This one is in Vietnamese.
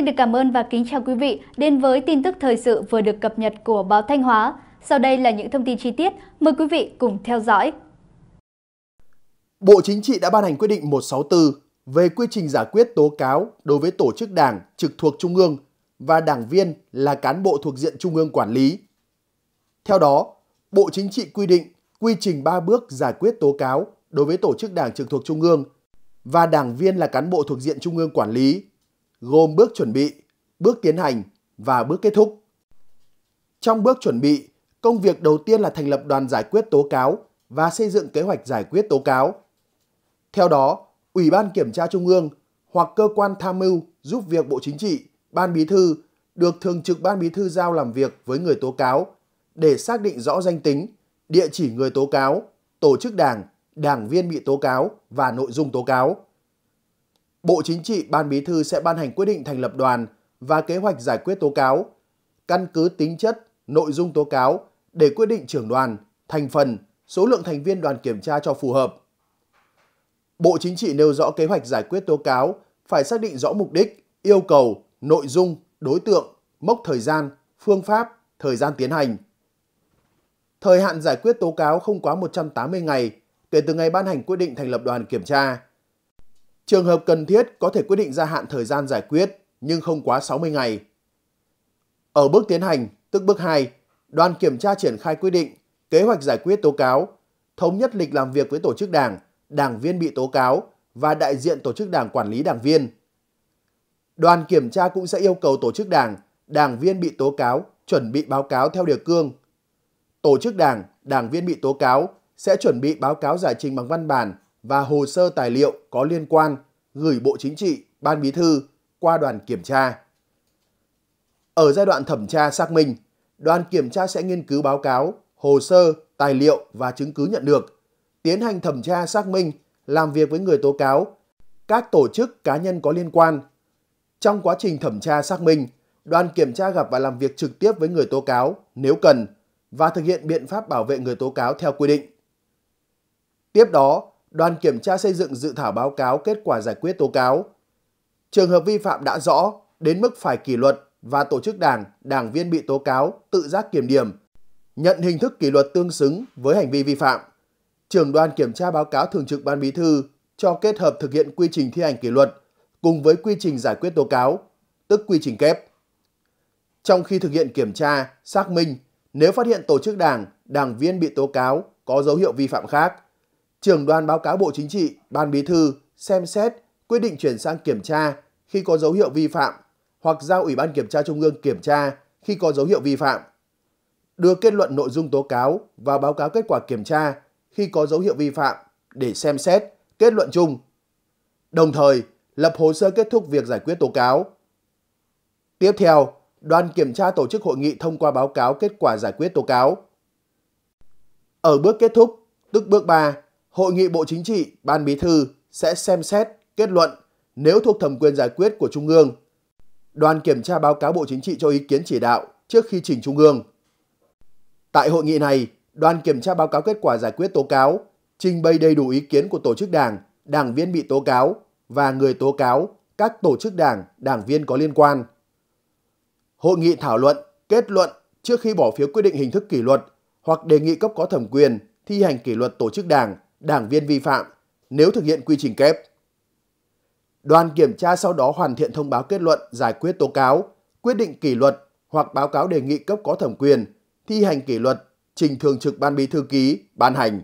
Xin được cảm ơn và kính chào quý vị đến với tin tức thời sự vừa được cập nhật của báo Thanh Hóa. Sau đây là những thông tin chi tiết, mời quý vị cùng theo dõi. Bộ Chính trị đã ban hành quyết định 164 về quy trình giải quyết tố cáo đối với tổ chức đảng trực thuộc Trung ương và đảng viên là cán bộ thuộc diện Trung ương quản lý. Theo đó, Bộ Chính trị quy định quy trình 3 bước giải quyết tố cáo đối với tổ chức đảng trực thuộc Trung ương và đảng viên là cán bộ thuộc diện Trung ương quản lý gồm bước chuẩn bị, bước tiến hành và bước kết thúc. Trong bước chuẩn bị, công việc đầu tiên là thành lập đoàn giải quyết tố cáo và xây dựng kế hoạch giải quyết tố cáo. Theo đó, Ủy ban Kiểm tra Trung ương hoặc cơ quan tham mưu giúp việc Bộ Chính trị, Ban Bí thư được Thường trực Ban Bí thư giao làm việc với người tố cáo để xác định rõ danh tính, địa chỉ người tố cáo, tổ chức đảng, đảng viên bị tố cáo và nội dung tố cáo. Bộ Chính trị Ban Bí thư sẽ ban hành quyết định thành lập đoàn và kế hoạch giải quyết tố cáo, căn cứ tính chất, nội dung tố cáo để quyết định trưởng đoàn, thành phần, số lượng thành viên đoàn kiểm tra cho phù hợp. Bộ Chính trị nêu rõ kế hoạch giải quyết tố cáo phải xác định rõ mục đích, yêu cầu, nội dung, đối tượng, mốc thời gian, phương pháp, thời gian tiến hành. Thời hạn giải quyết tố cáo không quá 180 ngày kể từ ngày ban hành quyết định thành lập đoàn kiểm tra. Trường hợp cần thiết có thể quyết định gia hạn thời gian giải quyết nhưng không quá 60 ngày. Ở bước tiến hành, tức bước 2, đoàn kiểm tra triển khai quyết định, kế hoạch giải quyết tố cáo, thống nhất lịch làm việc với tổ chức đảng, đảng viên bị tố cáo và đại diện tổ chức đảng quản lý đảng viên. Đoàn kiểm tra cũng sẽ yêu cầu tổ chức đảng, đảng viên bị tố cáo chuẩn bị báo cáo theo điều cương. Tổ chức đảng, đảng viên bị tố cáo sẽ chuẩn bị báo cáo giải trình bằng văn bản và hồ sơ tài liệu có liên quan gửi Bộ Chính trị, Ban Bí thư qua đoàn kiểm tra. Ở giai đoạn thẩm tra xác minh, đoàn kiểm tra sẽ nghiên cứu báo cáo, hồ sơ, tài liệu và chứng cứ nhận được, tiến hành thẩm tra xác minh, làm việc với người tố cáo, các tổ chức cá nhân có liên quan. Trong quá trình thẩm tra xác minh, đoàn kiểm tra gặp và làm việc trực tiếp với người tố cáo nếu cần và thực hiện biện pháp bảo vệ người tố cáo theo quy định. Tiếp đó, đoàn kiểm tra xây dựng dự thảo báo cáo kết quả giải quyết tố cáo. Trường hợp vi phạm đã rõ, đến mức phải kỷ luật và tổ chức đảng, đảng viên bị tố cáo tự giác kiểm điểm, nhận hình thức kỷ luật tương xứng với hành vi vi phạm. Trường đoàn kiểm tra báo cáo thường trực ban bí thư cho kết hợp thực hiện quy trình thi hành kỷ luật cùng với quy trình giải quyết tố cáo, tức quy trình kép. Trong khi thực hiện kiểm tra, xác minh, nếu phát hiện tổ chức đảng, đảng viên bị tố cáo có dấu hiệu vi phạm khác – trưởng đoàn báo cáo Bộ Chính trị, Ban Bí thư xem xét quyết định chuyển sang kiểm tra khi có dấu hiệu vi phạm hoặc giao Ủy ban Kiểm tra Trung ương kiểm tra khi có dấu hiệu vi phạm. Đưa kết luận nội dung tố cáo và báo cáo kết quả kiểm tra khi có dấu hiệu vi phạm để xem xét kết luận chung. Đồng thời, lập hồ sơ kết thúc việc giải quyết tố cáo. Tiếp theo, đoàn kiểm tra tổ chức hội nghị thông qua báo cáo kết quả giải quyết tố cáo. Ở bước kết thúc, tức bước 3, Hội nghị Bộ Chính trị, Ban Bí thư sẽ xem xét, kết luận nếu thuộc thẩm quyền giải quyết của Trung ương. Đoàn kiểm tra báo cáo Bộ Chính trị cho ý kiến chỉ đạo trước khi trình Trung ương. Tại hội nghị này, đoàn kiểm tra báo cáo kết quả giải quyết tố cáo, trình bày đầy đủ ý kiến của tổ chức đảng, đảng viên bị tố cáo và người tố cáo, các tổ chức đảng, đảng viên có liên quan. Hội nghị thảo luận, kết luận trước khi bỏ phiếu quyết định hình thức kỷ luật hoặc đề nghị cấp có thẩm quyền thi hành kỷ luật tổ chức đảng, đảng viên vi phạm nếu thực hiện quy trình kép. Đoàn kiểm tra sau đó hoàn thiện thông báo kết luận giải quyết tố cáo, quyết định kỷ luật hoặc báo cáo đề nghị cấp có thẩm quyền, thi hành kỷ luật, trình thường trực ban bí thư ký, ban hành.